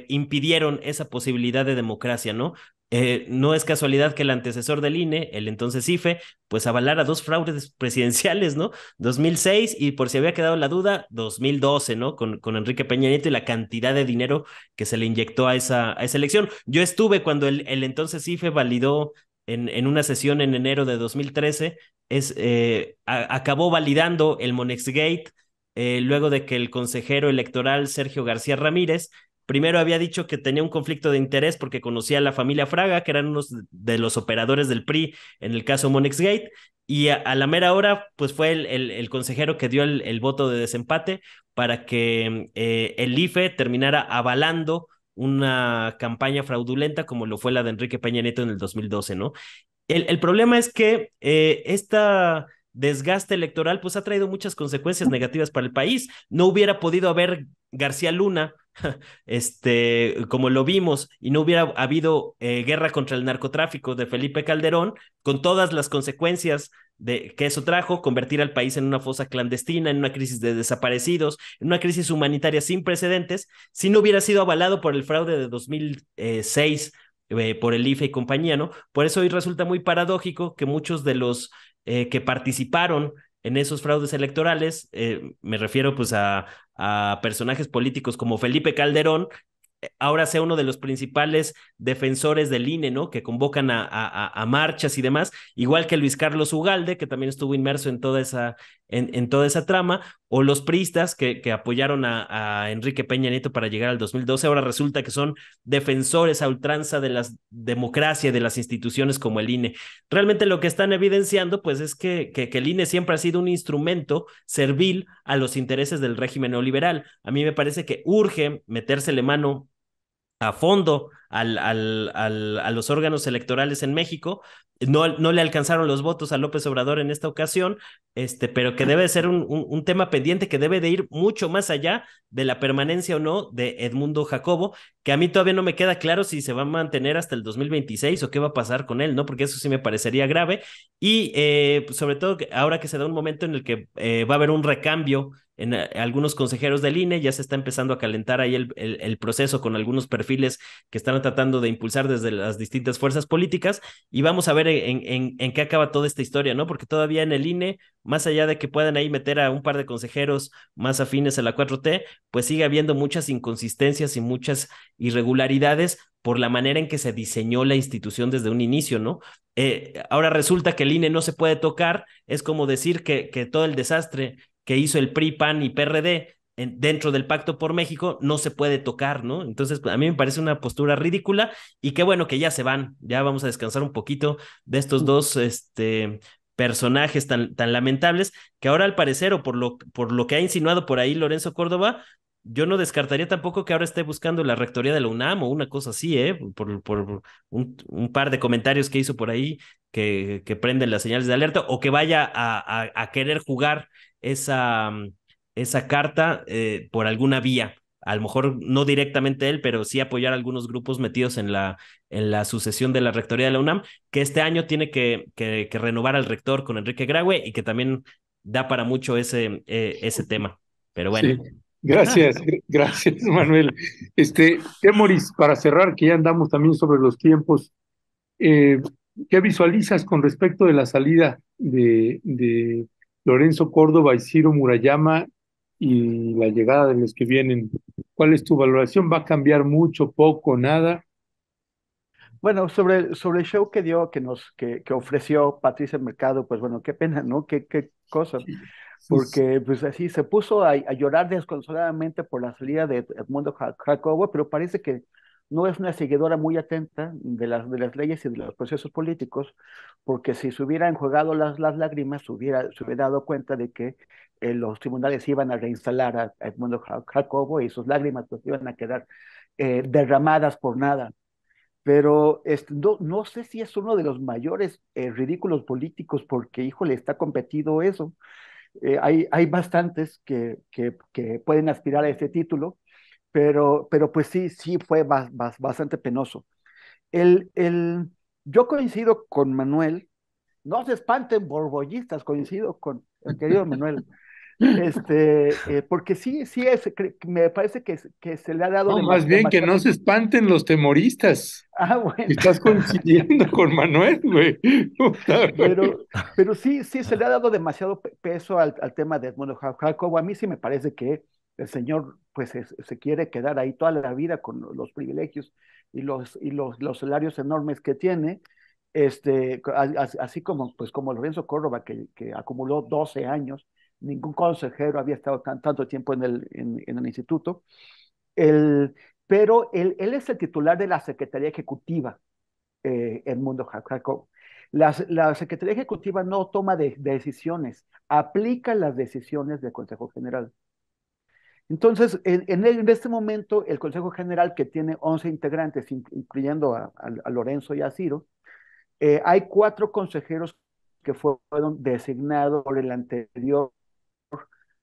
impidieron esa posibilidad de democracia, ¿no? Eh, no es casualidad que el antecesor del INE, el entonces IFE, pues avalara dos fraudes presidenciales, ¿no? 2006 y por si había quedado la duda, 2012, ¿no? Con, con Enrique Peña Nieto y la cantidad de dinero que se le inyectó a esa, a esa elección. Yo estuve cuando el, entonces IFE validó en, en, una sesión en enero de 2013, es, eh, acabó validando el Monexgate. Eh, luego de que el consejero electoral Sergio García Ramírez Primero había dicho que tenía un conflicto de interés porque conocía a la familia Fraga, que eran unos de los operadores del PRI en el caso Monexgate, y a, la mera hora, pues fue el, consejero que dio el, voto de desempate para que eh, el IFE terminara avalando una campaña fraudulenta como lo fue la de Enrique Peña Nieto en el 2012, ¿no? El, problema es que este esta desgaste electoral, pues ha traído muchas consecuencias negativas para el país. No hubiera podido haber García Luna [LAUGHS] este, como lo vimos, y no hubiera habido eh, guerra contra el narcotráfico de Felipe Calderón, con todas las consecuencias de, que eso trajo, convertir al país en una fosa clandestina, en una crisis de desaparecidos, en una crisis humanitaria sin precedentes, si no hubiera sido avalado por el fraude de 2006 eh, eh, por el IFE y compañía, ¿no? Por eso hoy resulta muy paradójico que muchos de los que participaron en esos fraudes electorales. Eh, me refiero pues a, a personajes políticos como Felipe Calderón, eh, ahora sea uno de los principales defensores del INE, ¿no? Que convocan a, marchas y demás, igual que Luis Carlos Ugalde, que también estuvo inmerso en toda esa, en, toda esa trama, o los priistas que, apoyaron a, Enrique Peña Nieto para llegar al 2012, ahora resulta que son defensores a ultranza de la democracia, de las instituciones como el INE. Realmente lo que están evidenciando, pues, es que, que, que el INE siempre ha sido un instrumento servil a los intereses del régimen neoliberal. A mí me parece que urge metérsele mano a fondo al, al, a los órganos electorales en México. No, no le alcanzaron los votos a López Obrador en esta ocasión, este, pero que debe ser un, un, tema pendiente que debe de ir mucho más allá de la permanencia o no de Edmundo Jacobo, que a mí todavía no me queda claro si se va a mantener hasta el 2026 o qué va a pasar con él, ¿no? Porque eso sí me parecería grave. Y eh, pues, sobre todo ahora que se da un momento en el que eh, va a haber un recambio en eh, algunos consejeros del INE, ya se está empezando a calentar ahí el, el, proceso con algunos perfiles que están tratando de impulsar desde las distintas fuerzas políticas y vamos a ver en, en, qué acaba toda esta historia, ¿no? Porque todavía en el INE, más allá de que puedan ahí meter a un par de consejeros más afines a la 4T, pues sigue habiendo muchas inconsistencias y muchas irregularidades por la manera en que se diseñó la institución desde un inicio, ¿no? Eh, ahora resulta que el INE no se puede tocar, es como decir que, que todo el desastre que hizo el PRI, y PRD dentro del Pacto por México no se puede tocar, ¿no? Entonces, a mí me parece una postura ridícula y qué bueno que ya se van, ya vamos a descansar un poquito de estos mm. dos, este personajes tan, tan lamentables que ahora al parecer o por lo, por lo que ha insinuado por ahí Lorenzo Córdoba, yo no descartaría tampoco que ahora esté buscando la rectoría de la UNAM o una cosa así, ¿eh? Por, por un, par de comentarios que hizo por ahí que, que prenden las señales de alerta o que vaya a, a querer jugar esa, mm, esa carta eh, por alguna vía. A lo mejor no directamente él, pero sí apoyar a algunos grupos metidos en la, en la sucesión de la rectoría de la UNAM, que este año tiene que, renovar al rector con Enrique Graue y que también da para mucho ese, eh, ese tema. Pero bueno. Gracias, gracias Manuel. Este, Moris, para cerrar, que ya andamos también sobre los tiempos, eh, ¿qué visualizas con respecto de la salida de Lorenzo Córdoba y Ciro Murayama y la llegada de los que vienen. ¿Cuál es tu valoración? ¿Va a cambiar mucho, poco, nada? Bueno, sobre, sobre el show que dio, que nos que, que ofreció Patricia Mercado, pues bueno, qué pena, ¿no? Qué, qué cosa. Porque pues así se puso a, a llorar desconsoladamente por la salida de Edmundo Jacobo, pero parece que no es una seguidora muy atenta de las, de las leyes y de los procesos políticos, porque si se hubieran jugado las, las lágrimas, se hubiera, se hubiera dado cuenta de que eh, los tribunales iban a reinstalar a, Edmundo Jacobo y sus lágrimas pues, iban a quedar eh, derramadas por nada. Pero este, no, sé si es uno de los mayores eh, ridículos políticos, porque, hijo le está competido eso. hay, hay bastantes que, que, que pueden aspirar a este título pero, pues sí, sí fue bastante penoso. El, el, yo coincido con Manuel, no se espanten borbollistas, coincido con el querido Manuel, este, eh, porque sí, sí es, me parece que, que se le ha dado... No, más bien que no se espanten los temoristas. Ah, bueno. Estás coincidiendo [LAUGHS] con Manuel, güey. [LAUGHS] pero, pero sí, sí se le ha ah. dado demasiado peso al, al tema de Edmundo Jacobo, a mí sí me parece que el señor pues se quiere quedar ahí toda la vida con los privilegios y los, y los, salarios enormes que tiene, este, así como, pues, como Lorenzo Córdoba, que, acumuló 12 años, ningún consejero había estado tanto tiempo en el, en, instituto, el, pero él, él, es el titular de la Secretaría Ejecutiva, eh, Mundo Jacob. La, la, Secretaría Ejecutiva no toma decisiones, aplica las decisiones del Consejo General. Entonces, en, este momento, el Consejo General, que tiene 11 integrantes, incluyendo a, Lorenzo y a Ciro, eh, hay cuatro consejeros que fueron designados por el anterior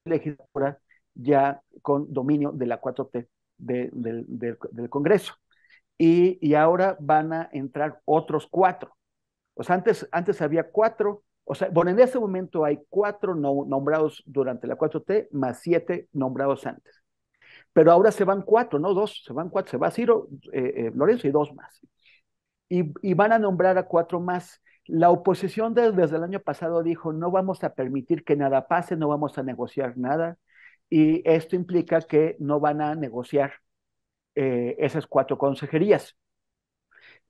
legislatura ya con dominio de la 4T del Congreso. Y, ahora van a entrar otros cuatro. O sea, antes, antes había cuatro o sea, bueno, en ese momento hay cuatro nombrados durante la 4T más siete nombrados antes. Pero ahora se van cuatro, no dos, se van cuatro, se va Ciro, eh, eh Lorenzo y dos más. Y, van a nombrar a cuatro más. La oposición desde, el año pasado dijo, no vamos a permitir que nada pase, no vamos a negociar nada. Y esto implica que no van a negociar eh, esas cuatro consejerías.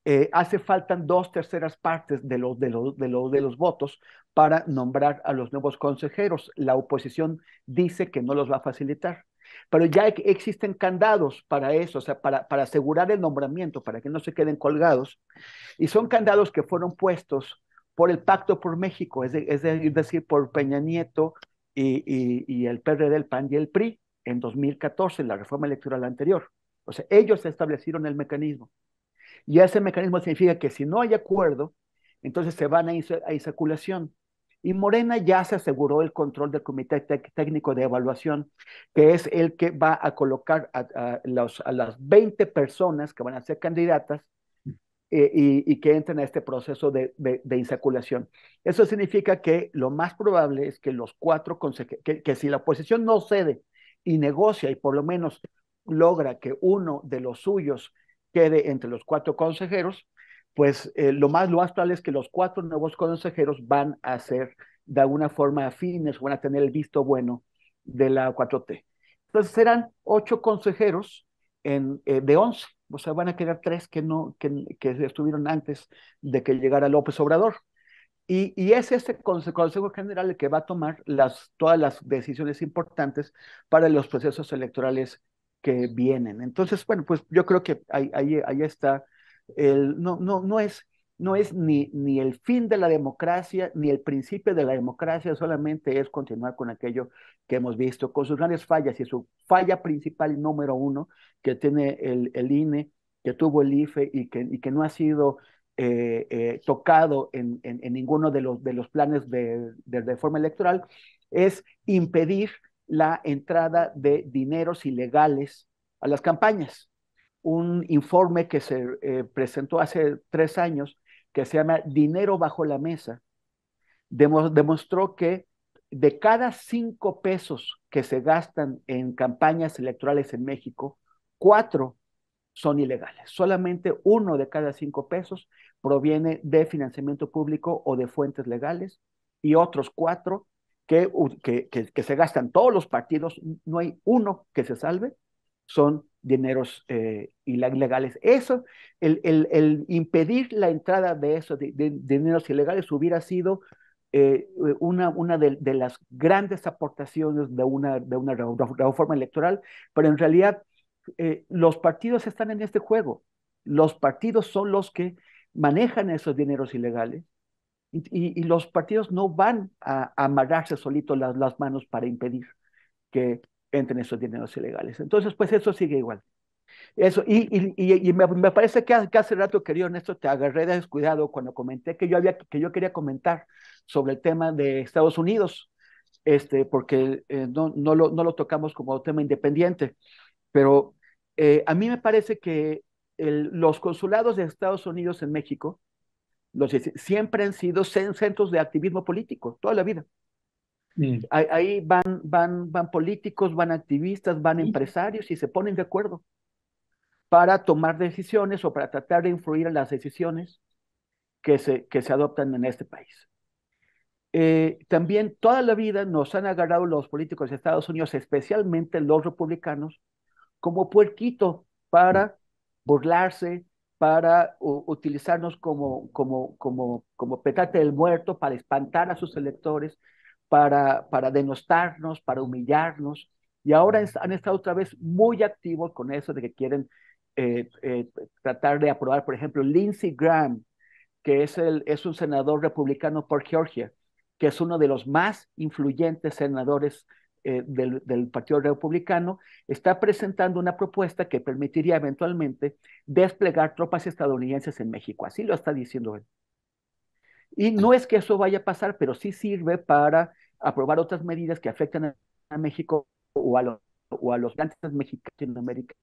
Eh, hace falta dos terceras partes de los, de, los, de, los, de los votos para nombrar a los nuevos consejeros. La oposición dice que no los va a facilitar. Pero ya existen candados para eso, o sea, para, para asegurar el nombramiento, para que no se queden colgados. Y son candados que fueron puestos por el Pacto por México, es, decir, por Peña Nieto y, el PRD, el PAN y el PRI en 2014, la reforma electoral anterior. O sea, ellos establecieron el mecanismo. Y ese mecanismo significa que si no hay acuerdo, entonces se van a, a insaculación. Y Morena ya se aseguró el control del Comité Técnico de Evaluación, que es el que va a colocar a, las 20 personas que van a ser candidatas eh, y, que entren a este proceso de, de, insaculación. Eso significa que lo más probable es que los cuatro que si la oposición no cede y negocia y por lo menos logra que uno de los suyos quede entre los cuatro consejeros, pues eh, lo más lo es que los cuatro nuevos consejeros van a ser de alguna forma afines, van a tener el visto bueno de la 4T. Entonces serán ocho consejeros en, eh, de once, o sea, van a quedar tres que, no, que, estuvieron antes de que llegara López Obrador. Y, y, es este Consejo General el que va a tomar las, todas las decisiones importantes para los procesos electorales que vienen. Entonces, bueno, pues yo creo que ahí, ahí, está el, no, no, no es, no es ni, ni el fin de la democracia, ni el principio de la democracia, solamente es continuar con aquello que hemos visto, con sus grandes fallas y su falla principal número uno que tiene el, el INE, que tuvo el IFE y que, y que no ha sido eh, eh, tocado en, en, ninguno de los, de los planes de, de reforma electoral, es impedir la entrada de dineros ilegales a las campañas. Un informe que se eh, presentó hace tres años que se llama Dinero bajo la mesa demostró que de cada cinco pesos que se gastan en campañas electorales en México, cuatro son ilegales. Solamente uno de cada cinco pesos proviene de financiamiento público o de fuentes legales y otros cuatro que, que, se gastan todos los partidos, no hay uno que se salve, son dineros eh, ilegales. Eso, el, el, impedir la entrada de esos dineros ilegales hubiera sido eh, una, una de, las grandes aportaciones de una, de una reforma electoral, pero en realidad eh, los partidos están en este juego. Los partidos son los que manejan esos dineros ilegales y, los partidos no van a, amarrarse solitos las, las manos para impedir que entren esos dineros ilegales. Entonces, pues eso sigue igual. Eso, y, me, parece que, hace rato, querido Ernesto, te agarré de descuidado cuando comenté que yo, había, que yo quería comentar sobre el tema de Estados Unidos, este, porque eh, no, no, lo, no lo tocamos como tema independiente, pero eh, a mí me parece que los consulados de Estados Unidos en México siempre han sido centros de activismo político, toda la vida. Mm. Ahí, van, van, van políticos, van activistas, van empresarios y se ponen de acuerdo para tomar decisiones o para tratar de influir en las decisiones que se, que se adoptan en este país. Eh, también toda la vida nos han agarrado los políticos de Estados Unidos, especialmente los republicanos, como puerquito para burlarse, para utilizarnos como, como, como, como petate del muerto, para espantar a sus electores, para, para denostarnos, para humillarnos. Y ahora han estado otra vez muy activos con eso de que quieren eh, eh, tratar de aprobar, por ejemplo, Lindsey Graham, que es, el, es un senador republicano por Georgia, que es uno de los más influyentes senadores eh, del, Partido Republicano está presentando una propuesta que permitiría eventualmente desplegar tropas estadounidenses en México. Así lo está diciendo él. Y no es que eso vaya a pasar, pero sí sirve para aprobar otras medidas que afectan a, México o a, o a, los grandes mexicanos en América.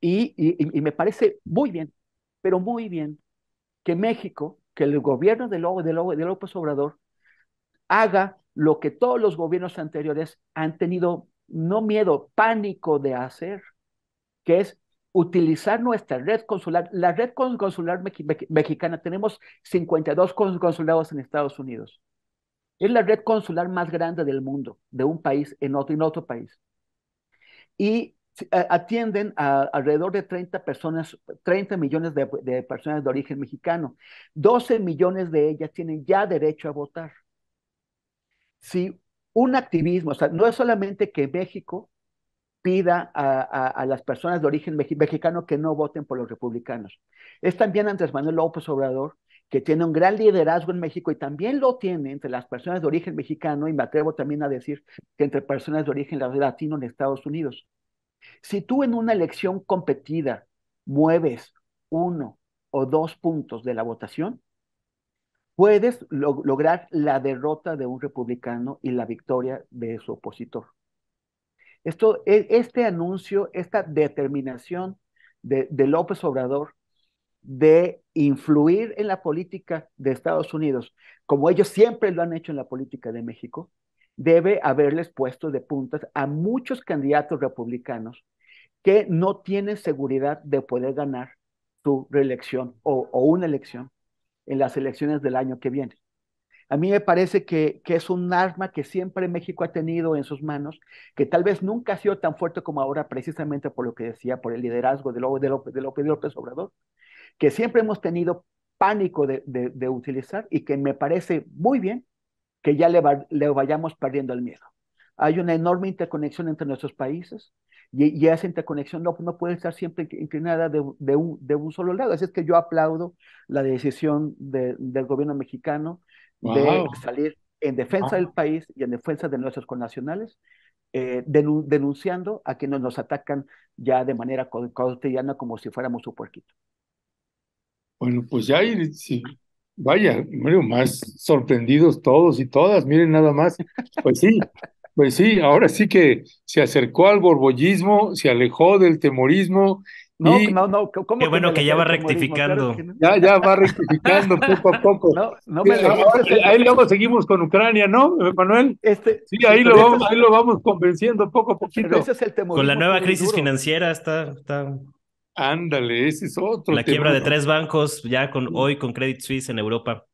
Y, me parece muy bien, pero muy bien, que México, que el gobierno de, de, de López Obrador haga lo que todos los gobiernos anteriores han tenido, no miedo, pánico de hacer, que es utilizar nuestra red consular. La red consular mexicana, tenemos 52 consulados en Estados Unidos. Es la red consular más grande del mundo, de un país en otro, en otro país. Y atienden a alrededor de 30 personas, 30 millones de, de personas de origen mexicano. 12 millones de ellas tienen ya derecho a votar si un activismo, o sea, no es solamente que México pida a, las personas de origen mexicano que no voten por los republicanos, es también Andrés Manuel López Obrador que tiene un gran liderazgo en México y también lo tiene entre las personas de origen mexicano y me atrevo también a decir que entre personas de origen latino en Estados Unidos. Si tú en una elección competida mueves uno o dos puntos de la votación, puedes lograr la derrota de un republicano y la victoria de su opositor. Esto, e-, este anuncio, esta determinación de, López Obrador de influir en la política de Estados Unidos, como ellos siempre lo han hecho en la política de México, debe haberles puesto de puntas a muchos candidatos republicanos que no tienen seguridad de poder ganar su reelección o una elección en las elecciones del año que viene. A mí me parece que, es un arma que siempre México ha tenido en sus manos, que tal vez nunca ha sido tan fuerte como ahora, precisamente por lo que decía, por el liderazgo de, López, de, López, de López Obrador, que siempre hemos tenido pánico de, utilizar y que me parece muy bien que ya le vayamos perdiendo el miedo. Hay una enorme interconexión entre nuestros países, y, esa interconexión no, no, puede estar siempre inclinada de, de, un, de, un, solo lado. Así es que yo aplaudo la decisión del gobierno mexicano de salir en defensa del país y en defensa de nuestros connacionales, eh, denunciando a quienes nos atacan ya de manera cotidiana como si fuéramos un puerquito. Bueno, pues ya sí. vaya, más sorprendidos todos y todas, miren nada más. Pues sí, pues sí, ahora sí que se acercó al borbollismo, se alejó del temorismo. No, no, no, Qué bueno que, ya va rectificando. Ya, ya va rectificando poco a poco. [LAUGHS] ahí luego seguimos con Ucrania, ¿no, Manuel? Este, sí, ahí lo, vamos, ahí lo vamos convenciendo poco a poquito. Ese es el con la nueva crisis financiera está, está... Ándale, ese es otro. La quiebra de tres bancos ya con hoy con Credit Suisse en Europa.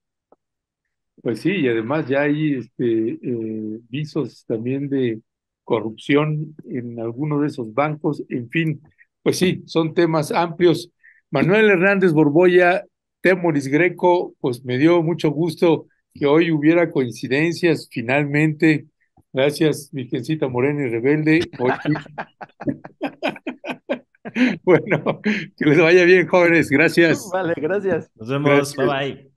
Pues sí, y además ya hay este, eh, visos también de corrupción en alguno de esos bancos. En fin, pues sí, son temas amplios. Manuel Hernández Borboya, Temoris Greco, pues me dio mucho gusto que hoy hubiera coincidencias finalmente. Gracias, Virgencita Morena y Rebelde. [LAUGHS] bueno, que les vaya bien, jóvenes. Gracias. Vale, gracias. Nos vemos. Bye bye.